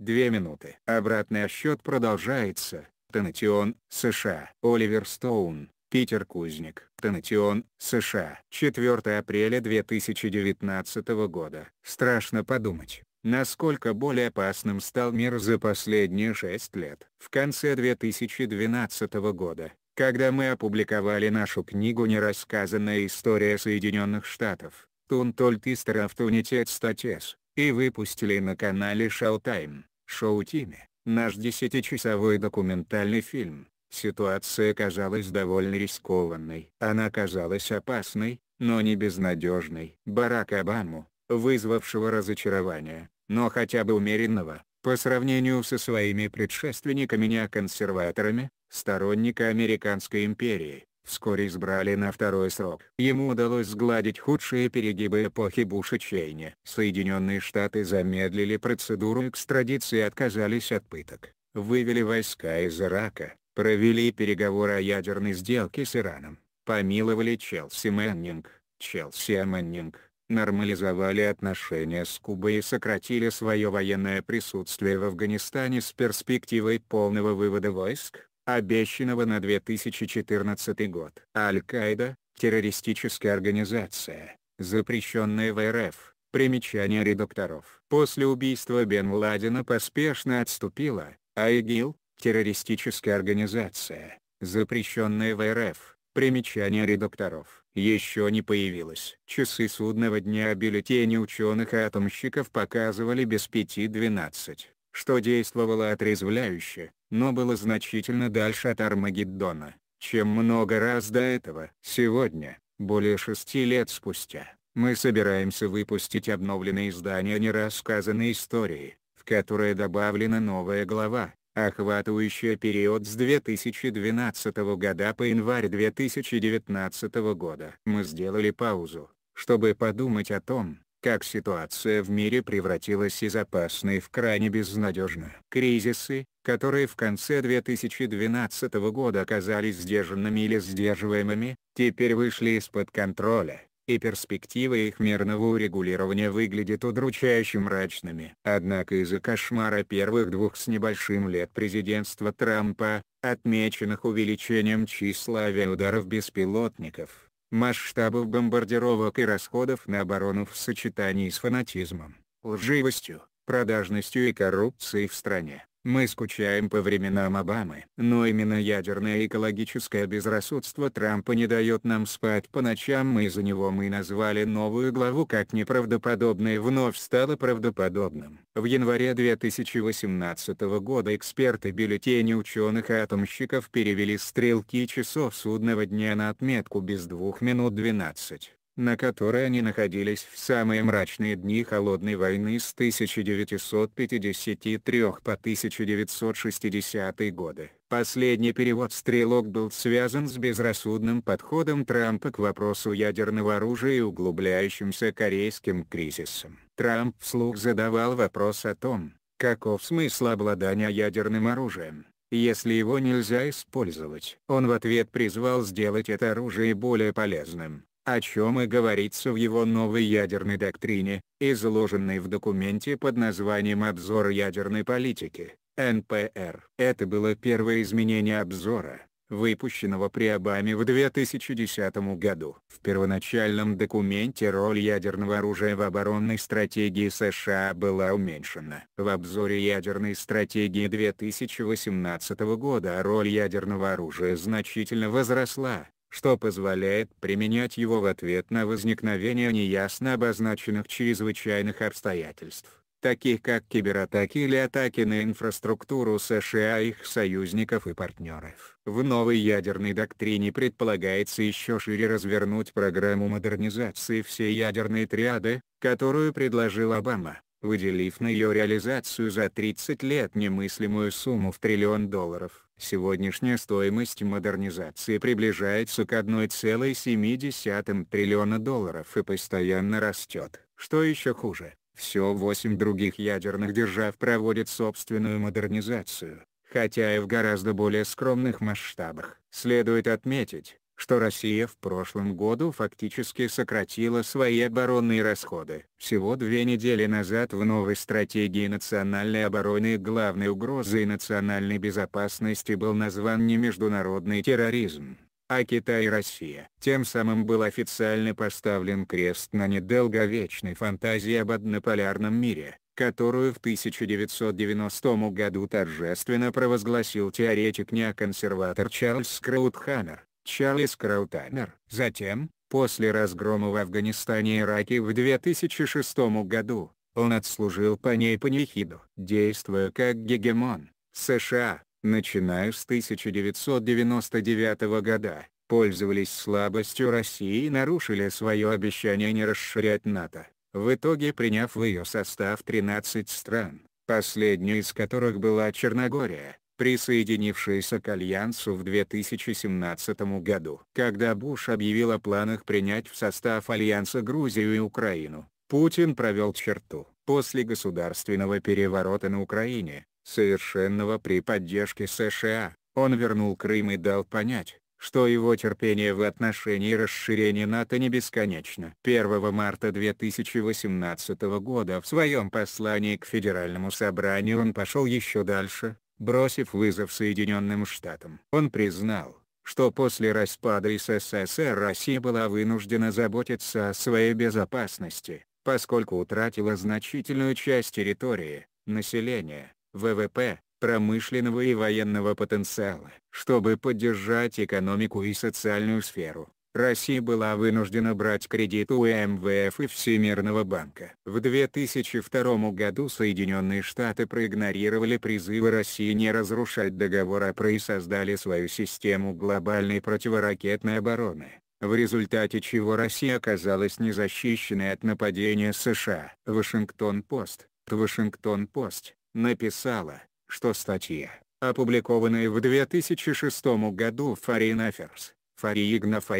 Две минуты. Обратный отсчет продолжается. Тенетион, США. Оливер Стоун, Питер Кузник, Тенетион, США. 4 апреля 2019 года. Страшно подумать. Насколько более опасным стал мир за последние 6 лет. В конце 2012 года, когда мы опубликовали нашу книгу «Нерассказанная история Соединенных Штатов», Тунтольт Истеров Тунитет Статес, и выпустили на канале Showtime. Шоу Тиме, наш десятичасовой документальный фильм, ситуация казалась довольно рискованной. Она казалась опасной, но не безнадежной. Барак Обаму, вызвавшего разочарование, но хотя бы умеренного, по сравнению со своими предшественниками консерваторами сторонника Американской империи, вскоре избрали на второй срок. Ему удалось сгладить худшие перегибы эпохи Буша Чейни. Соединенные Штаты замедлили процедуру экстрадиции и отказались от пыток, вывели войска из Ирака, провели переговоры о ядерной сделке с Ираном, помиловали Челси Мэннинг, Челси Мэннинг, нормализовали отношения с Кубой и сократили свое военное присутствие в Афганистане с перспективой полного вывода войск обещанного на 2014 год. Аль-Каида – террористическая организация, запрещенная в РФ. Примечание редакторов. После убийства Бен Ладена поспешно отступила, а ИГИЛ – террористическая организация, запрещенная в РФ. Примечание редакторов. Еще не появилась. Часы судного дня бюллетени ученых-атомщиков показывали без пяти двенадцать, что действовало отрезвляюще, но было значительно дальше от Армагеддона, чем много раз до этого. Сегодня, более шести лет спустя, мы собираемся выпустить обновленное издание нерассказанной истории, в которое добавлена новая глава, охватывающая период с 2012 года по январь 2019 года. Мы сделали паузу, чтобы подумать о том, как ситуация в мире превратилась из опасной в крайне безнадежную. Кризисы, которые в конце 2012 года оказались сдержанными или сдерживаемыми, теперь вышли из-под контроля, и перспективы их мирного урегулирования выглядят удручающе мрачными. Однако из-за кошмара первых двух с небольшим лет президентства Трампа, отмеченных увеличением числа авиаударов беспилотников, масштабов бомбардировок и расходов на оборону в сочетании с фанатизмом, лживостью, продажностью и коррупцией в стране. Мы скучаем по временам Обамы. Но именно ядерное и экологическое безрассудство Трампа не дает нам спать по ночам и за него мы назвали новую главу как неправдоподобное вновь стало правдоподобным. В январе 2018 года эксперты бюллетени ученых-атомщиков перевели стрелки часов судного дня на отметку без двух минут 12 на которой они находились в самые мрачные дни Холодной войны с 1953 по 1960 годы. Последний перевод «Стрелок» был связан с безрассудным подходом Трампа к вопросу ядерного оружия и углубляющимся корейским кризисом. Трамп вслух задавал вопрос о том, каков смысл обладания ядерным оружием если его нельзя использовать. Он в ответ призвал сделать это оружие более полезным о чем и говорится в его новой ядерной доктрине, изложенной в документе под названием «Обзор ядерной политики» НПР. Это было первое изменение обзора, выпущенного при Обаме в 2010 году. В первоначальном документе роль ядерного оружия в оборонной стратегии США была уменьшена. В обзоре ядерной стратегии 2018 года роль ядерного оружия значительно возросла, что позволяет применять его в ответ на возникновение неясно обозначенных чрезвычайных обстоятельств таких как кибератаки или атаки на инфраструктуру США и их союзников и партнеров. В новой ядерной доктрине предполагается еще шире развернуть программу модернизации всей ядерной триады, которую предложил Обама выделив на ее реализацию за 30 лет немыслимую сумму в триллион долларов. Сегодняшняя стоимость модернизации приближается к 1,7 триллиона долларов и постоянно растет. Что еще хуже, все 8 других ядерных держав проводят собственную модернизацию, хотя и в гораздо более скромных масштабах. Следует отметить, что Россия в прошлом году фактически сократила свои оборонные расходы. Всего две недели назад в новой стратегии национальной обороны главной угрозой национальной безопасности был назван не международный терроризм, а Китай и Россия. Тем самым был официально поставлен крест на недолговечной фантазии об однополярном мире, которую в 1990 году торжественно провозгласил теоретик неоконсерватор Чарльз Краутхаммер. Чарльз Краутамер. Затем, после разгрома в Афганистане и Ираке в 2006 году, он отслужил по ней панихиду. Действуя как гегемон, США, начиная с 1999 года, пользовались слабостью России и нарушили свое обещание не расширять НАТО, в итоге приняв в ее состав 13 стран, последнюю из которых была Черногория, присоединившаяся к Альянсу в 2017 году. Когда Буш объявил о планах принять в состав Альянса Грузию и Украину, Путин провел черту. После государственного переворота на Украине, совершенного при поддержке США, он вернул Крым и дал понять, что его терпение в отношении расширения НАТО не бесконечно. 1 марта 2018 года в своем послании к Федеральному собранию он пошел еще дальше, бросив вызов Соединенным Штатам. Он признал, что после распада СССР Россия была вынуждена заботиться о своей безопасности, поскольку утратила значительную часть территории, населения, ВВП, промышленного и военного потенциала. Чтобы поддержать экономику и социальную сферу, Россия была вынуждена брать кредит у МВФ и Всемирного банка. В 2002 году Соединенные Штаты проигнорировали призывы России не разрушать договор АПРО и создали свою систему глобальной противоракетной обороны, в результате чего Россия оказалась незащищенной от нападения США. Вашингтон-Пост, Вашингтон-Пост, написала, что статья, опубликованная в 2006 году в Foreign Affairs, Фари Игнафа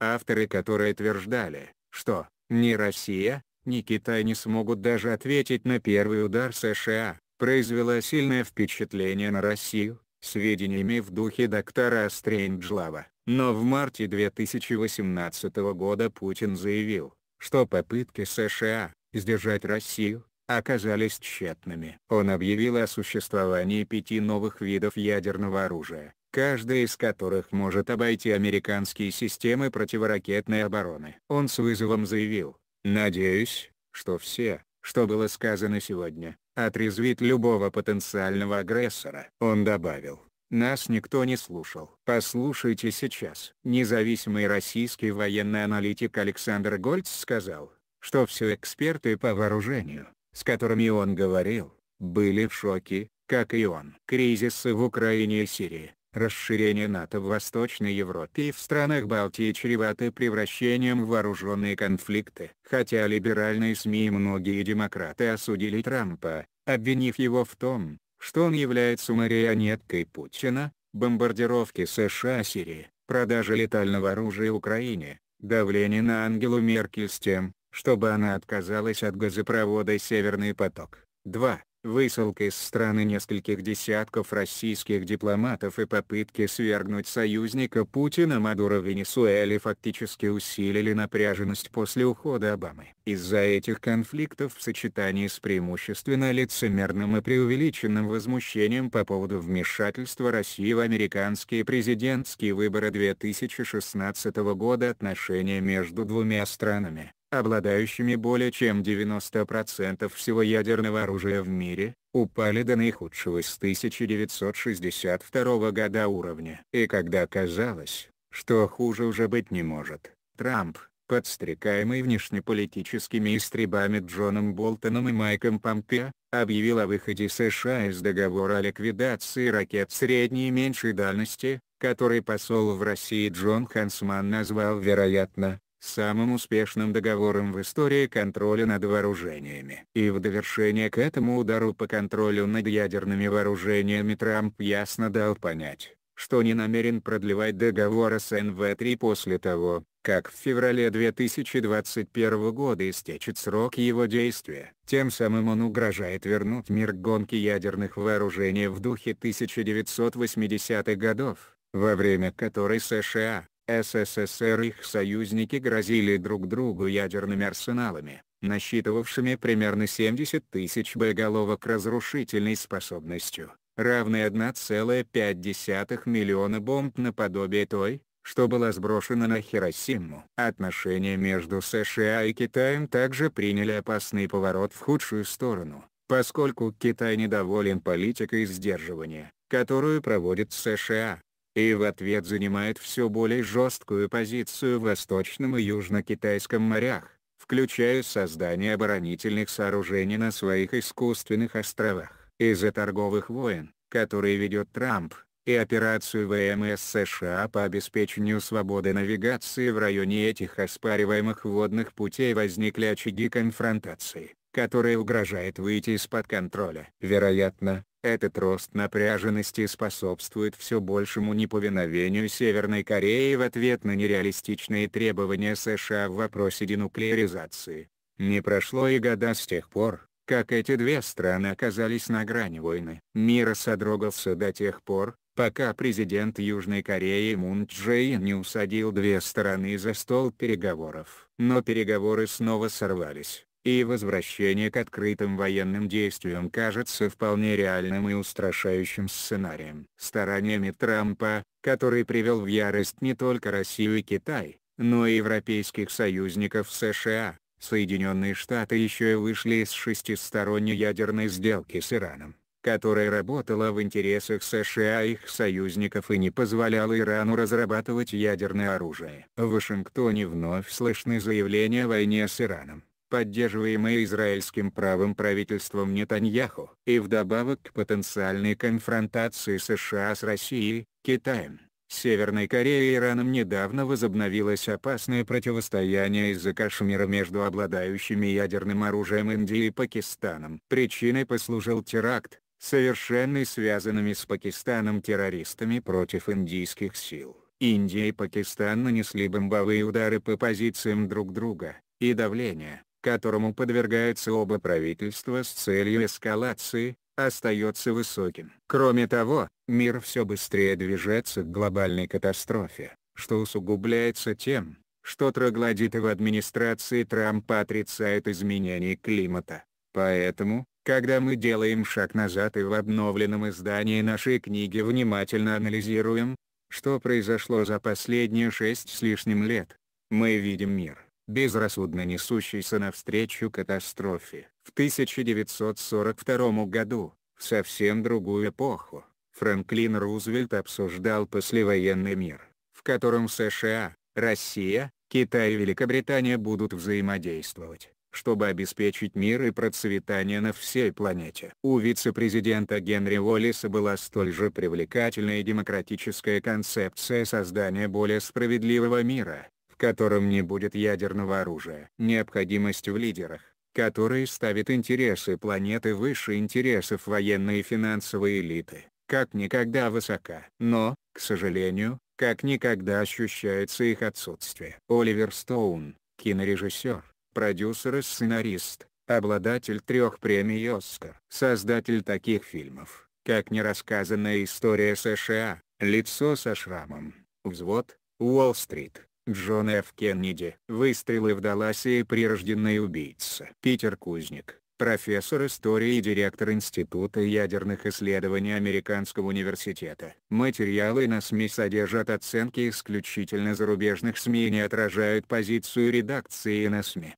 авторы которой утверждали, что ни Россия, ни Китай не смогут даже ответить на первый удар США, произвела сильное впечатление на Россию, сведениями в духе доктора Стрэнджлава. Но в марте 2018 года Путин заявил, что попытки США сдержать Россию оказались тщетными. Он объявил о существовании пяти новых видов ядерного оружия, каждая из которых может обойти американские системы противоракетной обороны. Он с вызовом заявил, «Надеюсь, что все, что было сказано сегодня, отрезвит любого потенциального агрессора». Он добавил, нас никто не слушал. Послушайте сейчас. Независимый российский военный аналитик Александр Гольц сказал, что все эксперты по вооружению, с которыми он говорил, были в шоке, как и он. Кризисы в Украине и Сирии, Расширение НАТО в Восточной Европе и в странах Балтии чревато превращением в вооруженные конфликты. Хотя либеральные СМИ и многие демократы осудили Трампа, обвинив его в том, что он является марионеткой Путина, бомбардировки США Сирии, продажа летального оружия Украине, давление на Ангелу Меркель с тем, чтобы она отказалась от газопровода «Северный поток-2», высылка из страны нескольких десятков российских дипломатов и попытки свергнуть союзника Путина Мадуро в Венесуэле фактически усилили напряженность после ухода Обамы. Из-за этих конфликтов в сочетании с преимущественно лицемерным и преувеличенным возмущением по поводу вмешательства России в американские президентские выборы 2016 года отношения между двумя странами, обладающими более чем 90% всего ядерного оружия в мире, упали до наихудшего с 1962 года уровня. И когда казалось, что хуже уже быть не может, Трамп, подстрекаемый внешнеполитическими истребами Джоном Болтоном и Майком Помпео, объявил о выходе США из договора о ликвидации ракет средней и меньшей дальности, который посол в России Джон Хансман назвал вероятно самым успешным договором в истории контроля над вооружениями. И в довершение к этому удару по контролю над ядерными вооружениями Трамп ясно дал понять, что не намерен продлевать договор с НВ-3 после того, как в феврале 2021 года истечет срок его действия. Тем самым он угрожает вернуть мир к гонке ядерных вооружений в духе 1980-х годов, во время которой США, СССР и их союзники грозили друг другу ядерными арсеналами, насчитывавшими примерно 70 тысяч боеголовок разрушительной способностью, равной 1,5 миллиона бомб наподобие той, что была сброшена на Хиросиму. Отношения между США и Китаем также приняли опасный поворот в худшую сторону, поскольку Китай недоволен политикой сдерживания, которую проводит США и в ответ занимает все более жесткую позицию в Восточном и Южно-Китайском морях, включая создание оборонительных сооружений на своих искусственных островах. Из-за торговых войн, которые ведет Трамп, и операцию ВМС США по обеспечению свободы навигации в районе этих оспариваемых водных путей возникли очаги конфронтации, которая угрожает выйти из-под контроля. Вероятно, этот рост напряженности способствует все большему неповиновению Северной Кореи в ответ на нереалистичные требования США в вопросе денуклеаризации. Не прошло и года с тех пор, как эти две страны оказались на грани войны. Мир содрогался до тех пор, пока президент Южной Кореи Мун Чжэй не усадил две стороны за стол переговоров. Но переговоры снова сорвались и возвращение к открытым военным действиям кажется вполне реальным и устрашающим сценарием. Стараниями Трампа, который привел в ярость не только Россию и Китай, но и европейских союзников США, Соединенные Штаты еще и вышли из шестисторонней ядерной сделки с Ираном которая работала в интересах США и их союзников и не позволяла Ирану разрабатывать ядерное оружие. В Вашингтоне вновь слышны заявления о войне с Ираном поддерживаемое израильским правым правительством Нетаньяху, и вдобавок к потенциальной конфронтации США с Россией, Китаем, Северной Кореей и Ираном недавно возобновилось опасное противостояние из-за Кашмира между обладающими ядерным оружием Индией и Пакистаном. Причиной послужил теракт, совершенный связанными с Пакистаном террористами против индийских сил. Индия и Пакистан нанесли бомбовые удары по позициям друг друга, и давление, которому подвергаются оба правительства с целью эскалации, остается высоким. Кроме того, мир все быстрее движется к глобальной катастрофе, что усугубляется тем, что троглодиты в администрации Трампа отрицают изменение климата. Поэтому, когда мы делаем шаг назад и в обновленном издании нашей книги внимательно анализируем, что произошло за последние шесть с лишним лет, мы видим мир безрассудно несущийся навстречу катастрофе. В 1942 году, в совсем другую эпоху, Франклин Рузвельт обсуждал послевоенный мир, в котором США, Россия, Китай и Великобритания будут взаимодействовать, чтобы обеспечить мир и процветание на всей планете. У вице-президента Генри Уоллиса была столь же привлекательная демократическая концепция создания более справедливого мира, в котором не будет ядерного оружия. Необходимость в лидерах, которые ставят интересы планеты выше интересов военной и финансовой элиты, как никогда высока. Но, к сожалению, как никогда ощущается их отсутствие. Оливер Стоун, кинорежиссер, продюсер и сценарист, обладатель трех премий «Оскар», создатель таких фильмов, как «Нерассказанная история США», «Лицо со шрамом», «Взвод», «Уолл-стрит», Джон Ф. Кеннеди. Выстрелы в Далласе и прирожденный убийца. Питер Кузник. Профессор истории и директор Института ядерных исследований Американского университета. Материалы на СМИ содержат оценки исключительно зарубежных СМИ и не отражают позицию редакции на СМИ.